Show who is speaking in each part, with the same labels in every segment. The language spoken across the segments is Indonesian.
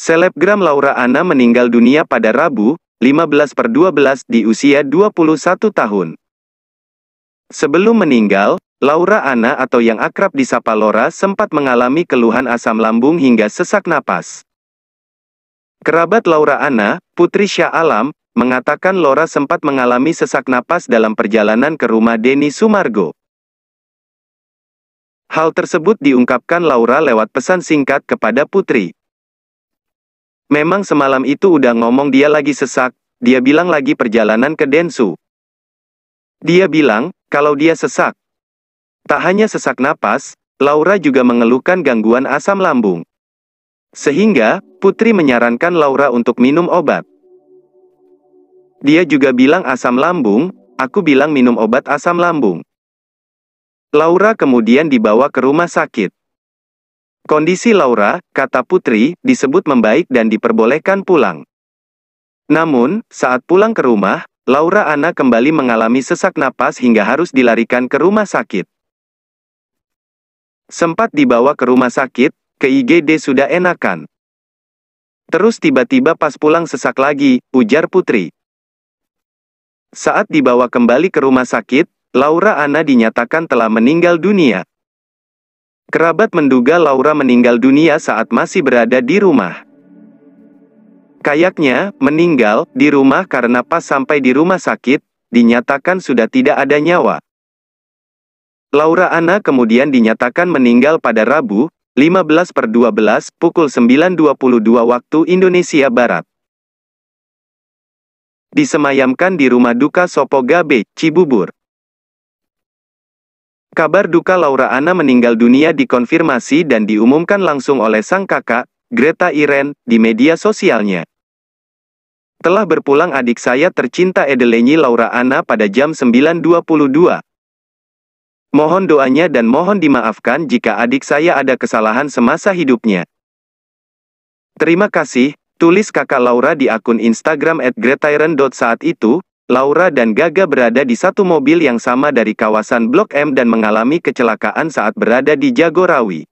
Speaker 1: Selebgram Laura Anna meninggal dunia pada Rabu, 15 per 12 di usia 21 tahun. Sebelum meninggal, Laura Anna atau yang akrab disapa Lora sempat mengalami keluhan asam lambung hingga sesak napas. Kerabat Laura Anna, Putri Syah Alam, mengatakan Lora sempat mengalami sesak napas dalam perjalanan ke rumah Denny Sumargo. Hal tersebut diungkapkan Laura lewat pesan singkat kepada Putri. Memang semalam itu udah ngomong dia lagi sesak, dia bilang lagi perjalanan ke Densu. Dia bilang, kalau dia sesak. Tak hanya sesak napas, Laura juga mengeluhkan gangguan asam lambung. Sehingga, Putri menyarankan Laura untuk minum obat. Dia juga bilang asam lambung, aku bilang minum obat asam lambung. Laura kemudian dibawa ke rumah sakit. Kondisi Laura, kata Putri, disebut membaik dan diperbolehkan pulang. Namun, saat pulang ke rumah, Laura Ana kembali mengalami sesak napas hingga harus dilarikan ke rumah sakit. Sempat dibawa ke rumah sakit, ke IGD sudah enakan. Terus tiba-tiba pas pulang sesak lagi, ujar Putri. Saat dibawa kembali ke rumah sakit, Laura Ana dinyatakan telah meninggal dunia. Kerabat menduga Laura meninggal dunia saat masih berada di rumah. Kayaknya, meninggal di rumah karena pas sampai di rumah sakit, dinyatakan sudah tidak ada nyawa. Laura Ana kemudian dinyatakan meninggal pada Rabu, 15 per 12, pukul 9.22 waktu Indonesia Barat. Disemayamkan di rumah duka Sopo Gabe, Cibubur. Kabar duka Laura Ana meninggal dunia dikonfirmasi dan diumumkan langsung oleh sang kakak, Greta Iren, di media sosialnya. Telah berpulang adik saya tercinta Edeleni Laura Ana pada jam 9.22. Mohon doanya dan mohon dimaafkan jika adik saya ada kesalahan semasa hidupnya. Terima kasih, tulis kakak Laura di akun Instagram @gretairen. Saat itu, Laura dan Gaga berada di satu mobil yang sama dari kawasan Blok M dan mengalami kecelakaan saat berada di Jagorawi.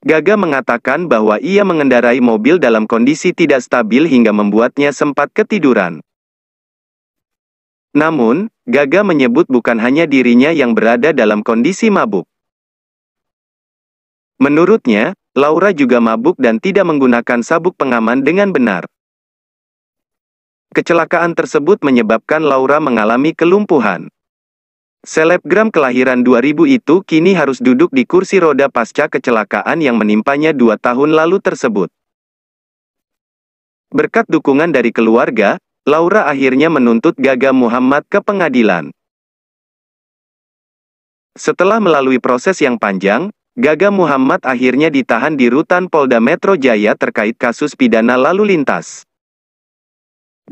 Speaker 1: Gaga mengatakan bahwa ia mengendarai mobil dalam kondisi tidak stabil hingga membuatnya sempat ketiduran. Namun, Gaga menyebut bukan hanya dirinya yang berada dalam kondisi mabuk. Menurutnya, Laura juga mabuk dan tidak menggunakan sabuk pengaman dengan benar. Kecelakaan tersebut menyebabkan Laura mengalami kelumpuhan. Selebgram kelahiran 2000 itu kini harus duduk di kursi roda pasca kecelakaan yang menimpanya dua tahun lalu tersebut. Berkat dukungan dari keluarga, Laura akhirnya menuntut Gaga Muhammad ke pengadilan. Setelah melalui proses yang panjang, Gaga Muhammad akhirnya ditahan di rutan Polda Metro Jaya terkait kasus pidana lalu lintas.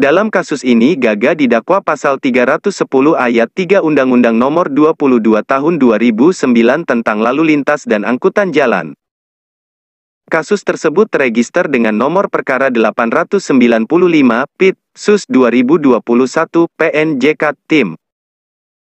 Speaker 1: Dalam kasus ini Gaga didakwa pasal 310 ayat 3 Undang-Undang Nomor 22 Tahun 2009 tentang Lalu Lintas dan Angkutan Jalan. Kasus tersebut terregister dengan nomor perkara 895 PIT SUS 2021 PNJK Tim